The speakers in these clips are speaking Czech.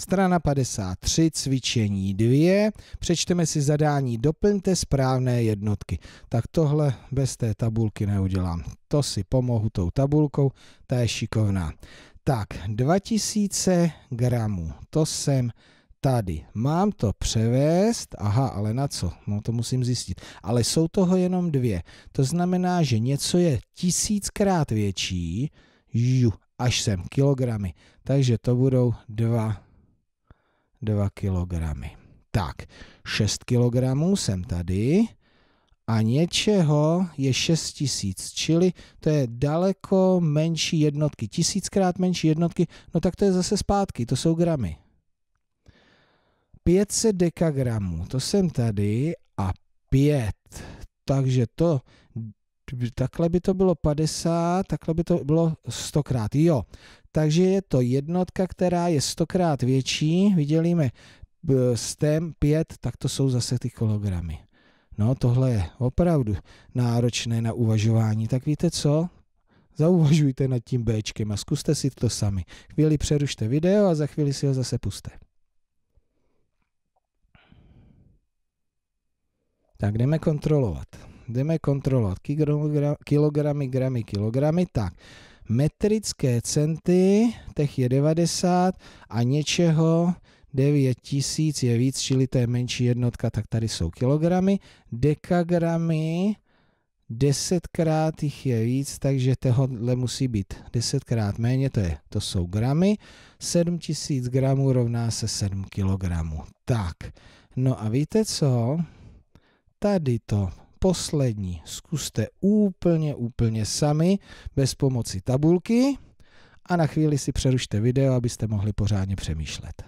Strana 53, cvičení 2. Přečteme si zadání, doplňte správné jednotky. Tak tohle bez té tabulky neudělám. To si pomohu tou tabulkou, ta je šikovná. Tak, 2000 gramů, to jsem tady. Mám to převést, aha, ale na co? No to musím zjistit. Ale jsou toho jenom dvě. To znamená, že něco je tisíckrát větší, ju, až sem, kilogramy. Takže to budou dva 2 kg. Tak, 6 kg jsem tady a něčeho je 6 tisíc, čili to je daleko menší jednotky, tisíckrát menší jednotky, no tak to je zase zpátky, to jsou gramy. 500 dekagramů, to jsem tady a 5, takže to takhle by to bylo 50, takhle by to bylo 100 krát, jo. Takže je to jednotka, která je 100 krát větší, vidělíme stem 5, tak to jsou zase ty kilogramy. No tohle je opravdu náročné na uvažování, tak víte co? Zauvažujte nad tím Bčkem a zkuste si to sami. Chvíli přerušte video a za chvíli si ho zase puste. Tak jdeme kontrolovat jdeme kontrolovat kilogramy, gramy, kilogramy, tak metrické centy, těch je 90 a něčeho 9000 je víc, čili to je menší jednotka, tak tady jsou kilogramy, dekagramy, desetkrát jich je víc, takže tohle musí být desetkrát méně, to, je, to jsou gramy. 7000 gramů rovná se 7 kilogramů. Tak, no a víte co? Tady to poslední. Zkuste úplně, úplně sami, bez pomoci tabulky a na chvíli si přerušte video, abyste mohli pořádně přemýšlet.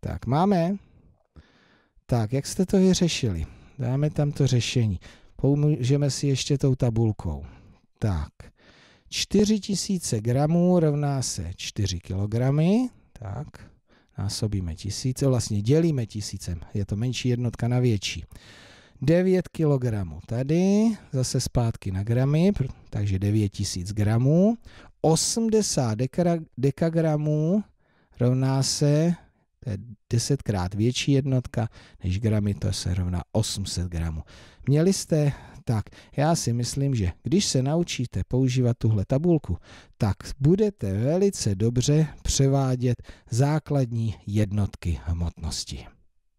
Tak, máme. Tak, jak jste to vyřešili? Dáme tam to řešení. Pomůžeme si ještě tou tabulkou. Tak, 4000 gramů rovná se 4 kilogramy. Tak, násobíme tisíce, vlastně dělíme tisícem, je to menší jednotka na větší. 9 kg tady, zase zpátky na gramy, takže 9000 gramů. 80 dekagramů rovná se, to je desetkrát větší jednotka než gramy, to se rovná 800 gramů. Měli jste tak já si myslím, že když se naučíte používat tuhle tabulku, tak budete velice dobře převádět základní jednotky hmotnosti.